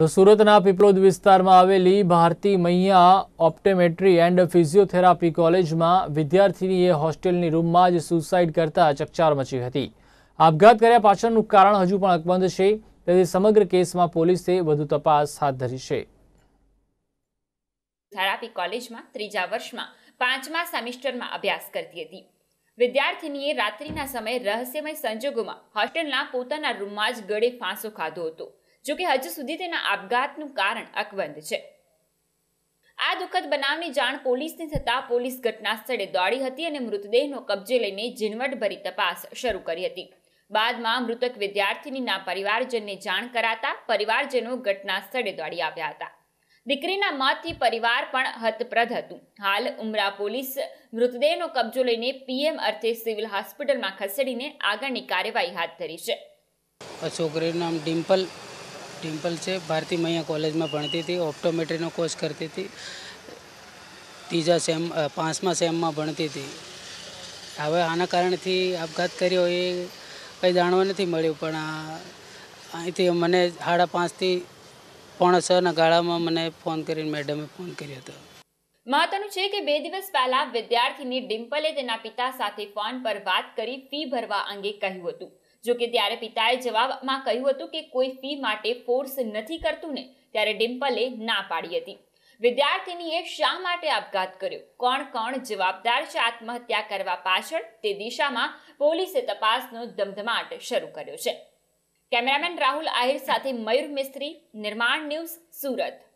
તો સુરતના પીપલોદ વિસ્તારમાં આવેલી ભારતી મૈયા ઓપ્ટેમેટ્રી એન્ડ ફિઝિયોથેરાપી કોલેજમાં વિદ્યાર્થીનીએ હોસ્ટેલની રૂમમાં જ સુસાઇડ કરતા ચકચાર મચી હતી આપઘાત કર્યા પાછળનું કારણ હજુ પણ અકબંધ છે તેથી સમગ્ર કેસમાં પોલીસે વધુ તપાસ હાથ ધરી છે થેરાપી કોલેજમાં ત્રીજા વર્ષમાં પાંચમા સેમિસ્ટરમાં અભ્યાસ કરતી હતી વિદ્યાર્થીનીએ રાત્રિના સમયે રહસ્યમય સંજોગોમાં હોસ્ટેલના પોતાના રૂમમાં જ ગળે ફાંસો ખાધો હતો જોકે હજુ સુધી તેના આપઘાતનું કારણ અકબંધ છે આ દુઃખદ બનાવની જાણ પોલીસને થતાં પોલીસ ઘટના સ્થળે દોડી હતી અને મૃતદેહનો કબજે લઈને ઝીણવટભરી તપાસ શરૂ કરી હતી બાદમાં મૃતક વિદ્યાર્થીનીના પરિવારજનને જાણ કરાતા પરિવારજનો ઘટના સ્થળે દોડી આવ્યા હતા દીકરીના મોતથી પરિવાર પણ હતપ્રદ હતું હાલ ઉમરા પોલીસ મૃતદેહનો કબજો લઈને પીએમ અર્થે સિવિલ હોસ્પિટલમાં ખસેડીને આગળની કાર્યવાહી હાથ ધરી છે છોકરીનું નામ ડિમ્પલ ડિમ્પલ છે ભારતી મૈયા કોલેજમાં ભણતી હતી ઓપ્ટોમેટ્રીનો કોર્સ કરતી હતી ત્રીજા સેમ પાંચમા સેમમાં ભણતી હતી હવે આના કારણથી આપઘાત કર્યો એ કંઈ જાણવા નથી મળ્યું પણ અહીંથી મને સાડા પાંચથી પોણા છના ગાળામાં મને ફોન કરીને મેડમે ફોન કર્યો હતો મહત્વનું છે કે બે દિવસ પહેલા વિદ્યાર્થીની ડિમ્પલે તેના પિતા સાથે ફોન પર વાત કરી ફી ભરવા અંગે કહ્યું હતું જો કે ત્યારે પિતાએ જવાબમાં કહ્યું હતું કે કોઈ ફી માટે ફોર્સ નથી કરતું ને ત્યારે ડિમ્પલે ના પાડી હતી વિદ્યાર્થીનીએ શા માટે આપઘાત કર્યો કોણ કોણ જવાબદાર છે આત્મહત્યા કરવા પાછળ તે દિશામાં પોલીસે તપાસનો ધમધમાટ શરૂ કર્યો છે કેમેરામેન રાહુલ આહિર સાથે મયુર મિસ્ત્રી નિર્માણ ન્યૂઝ સુરત